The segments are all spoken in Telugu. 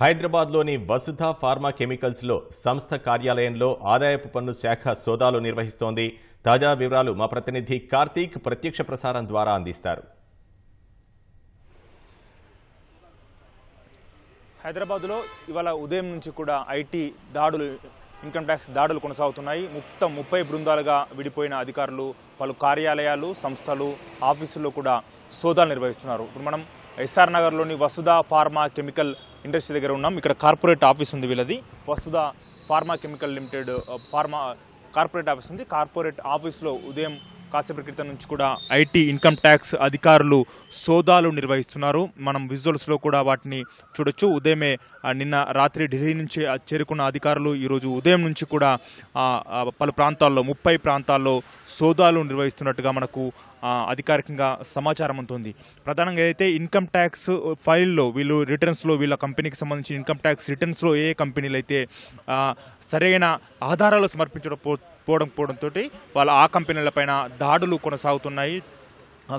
హైదరాబాద్లోని వసుధ ఫార్మా కెమికల్స్లో సంస్థ కార్యాలయంలో ఆదాయపు పన్ను శాఖ సోదాలు నిర్వహిస్తోంది తాజా వివరాలు మా ప్రతినిధి కార్తీక్ ప్రత్యక్ష ప్రసారం ద్వారా అందిస్తారు హైదరాబాద్లో ఇవాళ ఉదయం నుంచి కూడా ఐటీ దాడులు ఇన్కమ్ ట్యాక్స్ దాడులు కొనసాగుతున్నాయి మొత్తం ముప్పై బృందాలుగా విడిపోయిన అధికారులు పలు కార్యాలయాలు సంస్థలు ఆఫీసుల్లో కూడా సోదాలు నిర్వహిస్తున్నారు ఇప్పుడు మనం ఎస్ఆర్ నగర్లోని వసుధ ఫార్మా కెమికల్ ఇండస్ట్రీ దగ్గర ఉన్నాం ఇక్కడ కార్పొరేట్ ఆఫీస్ ఉంది వీళ్ళది Vasudha pharma chemical limited pharma corporate office ఉంది కార్పొరేట్ ఆఫీస్లో ఉదయం కాసేపటి క్రితం నుంచి కూడా ఐటీ ఇన్కమ్ ట్యాక్స్ అధికారులు సోదాలు నిర్వహిస్తున్నారు మనం విజువల్స్లో కూడా వాటిని చూడొచ్చు ఉదయమే నిన్న రాత్రి ఢిల్లీ నుంచి చేరుకున్న అధికారులు ఈరోజు ఉదయం నుంచి కూడా పలు ప్రాంతాల్లో ముప్పై ప్రాంతాల్లో సోదాలు నిర్వహిస్తున్నట్టుగా మనకు అధికారికంగా సమాచారం ఉంటుంది ప్రధానంగా అయితే ఇన్కమ్ ట్యాక్స్ ఫైల్లో వీళ్ళు రిటర్న్స్లో వీళ్ళ కంపెనీకి సంబంధించి ఇన్కమ్ ట్యాక్స్ రిటర్న్స్లో ఏ కంపెనీలు అయితే సరైన ఆధారాలు సమర్పించకపో పోవడం పోవడంతో వాళ్ళ ఆ కంపెనీలపైన దాడులు కొనసాగుతున్నాయి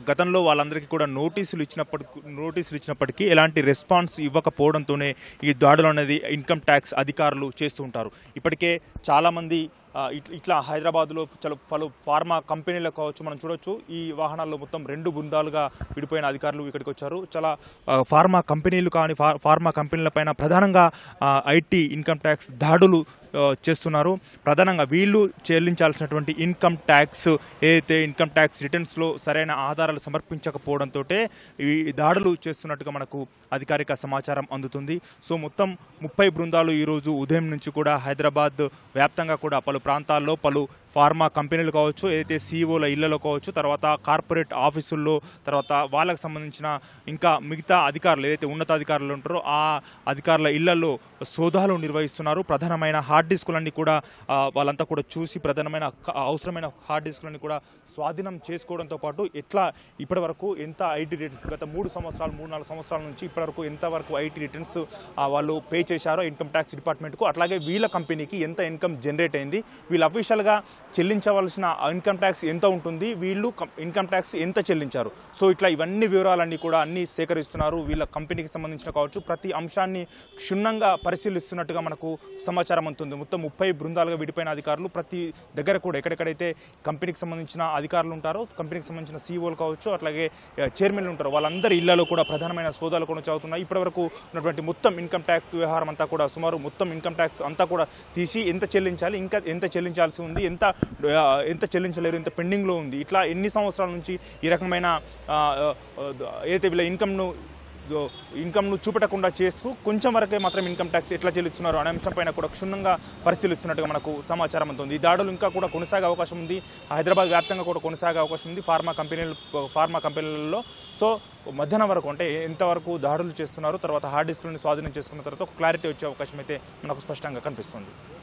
గతంలో వాళ్ళందరికీ కూడా నోటీసులు ఇచ్చినప్పటికీ నోటీసులు ఇచ్చినప్పటికీ ఎలాంటి రెస్పాన్స్ ఇవ్వకపోవడంతోనే ఈ దాడులు అనేది ఇన్కమ్ ట్యాక్స్ అధికారులు చేస్తూ ఉంటారు ఇప్పటికే చాలామంది ఇట్లా హైదరాబాద్లో చలు పలు ఫార్మా కంపెనీలకు కావచ్చు మనం చూడొచ్చు ఈ వాహనాల్లో మొత్తం రెండు బృందాలుగా విడిపోయిన అధికారులు ఇక్కడికి వచ్చారు చాలా ఫార్మా కంపెనీలు కానీ ఫార్మా కంపెనీలపైన ప్రధానంగా ఐటీ ఇన్కమ్ ట్యాక్స్ దాడులు చేస్తున్నారు ప్రధానంగా వీళ్ళు చెల్లించాల్సినటువంటి ఇన్కమ్ ట్యాక్స్ ఏదైతే ఇన్కమ్ ట్యాక్స్ రిటర్న్స్లో సరైన ఆధారాలు సమర్పించకపోవడంతో ఈ దాడులు చేస్తున్నట్టుగా మనకు అధికారిక సమాచారం అందుతుంది సో మొత్తం ముప్పై బృందాలు ఈరోజు ఉదయం నుంచి కూడా హైదరాబాద్ వ్యాప్తంగా కూడా పలు ప్రాంతాల్లో పలు ఫార్మా కంపెనీలు కావచ్చు ఏదైతే సీఓల e ఇళ్లలో కావచ్చు తర్వాత కార్పొరేట్ ఆఫీసుల్లో తర్వాత వాళ్ళకు సంబంధించిన ఇంకా మిగతా అధికారులు ఏదైతే ఉన్నతాధికారులు ఉంటారో ఆ అధికారుల ఇళ్లలో సోదాలు నిర్వహిస్తున్నారు ప్రధానమైన హార్డ్ డిస్కులన్నీ కూడా వాళ్ళంతా కూడా చూసి ప్రధానమైన అవసరమైన హార్డ్ డిస్కులన్నీ కూడా స్వాధీనం చేసుకోవడంతో పాటు ఎట్లా ఇప్పటి వరకు ఎంత ఐటీ రిటర్న్స్ గత మూడు సంవత్సరాలు మూడు నాలుగు సంవత్సరాల నుంచి ఇప్పటివరకు ఎంతవరకు ఐటీ రిటర్న్స్ వాళ్ళు పే చేశారో ఇన్కమ్ ట్యాక్స్ డిపార్ట్మెంట్కు అట్లాగే వీళ్ళ కంపెనీకి ఎంత ఇన్కమ్ జనరేట్ అయింది వీళ్ళు అఫీషియల్గా చెల్లించవలసిన ఇన్కమ్ ట్యాక్స్ ఎంత ఉంటుంది వీళ్ళు ఇన్కమ్ ట్యాక్స్ ఎంత చెల్లించారు సో ఇట్లా ఇవన్నీ వివరాలన్నీ కూడా అన్ని సేకరిస్తున్నారు వీళ్ళ కంపెనీకి సంబంధించిన కావచ్చు ప్రతి అంశాన్ని క్షుణ్ణంగా పరిశీలిస్తున్నట్టుగా మనకు సమాచారం అంతుంది మొత్తం ముప్పై బృందాలుగా విడిపోయిన అధికారులు ప్రతి దగ్గర కూడా ఎక్కడెక్కడైతే కంపెనీకి సంబంధించిన అధికారులు ఉంటారో కంపెనీకి సంబంధించిన సీఓలు e కావచ్చు అట్లాగే చైర్మన్లు ఉంటారు వాళ్ళందరి ఇళ్లలో కూడా ప్రధానమైన సోదాలు కూడా చదువుతున్నాయి ఇప్పటివరకు ఉన్నటువంటి మొత్తం ఇన్కమ్ ట్యాక్స్ వ్యవహారం అంతా కూడా సుమారు మొత్తం ఇన్కమ్ ట్యాక్స్ అంతా కూడా తీసి ఎంత చెల్లించాలి ఇంకా ఎంత చెల్లించాల్సి ఉంది ఎంత ఎంత చెల్లించలేరు ఇంత పెండింగ్లో ఉంది ఇట్లా ఎన్ని సంవత్సరాల నుంచి ఈ రకమైన ఏదైతే వీళ్ళ ఇన్కమ్ను ఇన్కమ్ను చూపెట్టకుండా చేస్తూ కొంచెం వరకే మాత్రం ఇన్కమ్ ట్యాక్స్ ఎట్లా చెల్లిస్తున్నారు అనే అంశం పైన కూడా క్షుణ్ణంగా పరిశీలిస్తున్నట్టుగా మనకు సమాచారం అందుతుంది ఈ దాడులు ఇంకా కూడా కొనసాగే అవకాశం ఉంది హైదరాబాద్ వ్యాప్తంగా కూడా కొనసాగే అవకాశం ఉంది ఫార్మా కంపెనీలు ఫార్మా కంపెనీలలో సో మధ్యాహ్నం వరకు అంటే ఎంతవరకు దాడులు చేస్తున్నారు తర్వాత హార్డ్ డిస్క్లను స్వాధీనం చేసుకున్న తర్వాత ఒక క్లారిటీ వచ్చే అవకాశం అయితే మనకు స్పష్టంగా కనిపిస్తుంది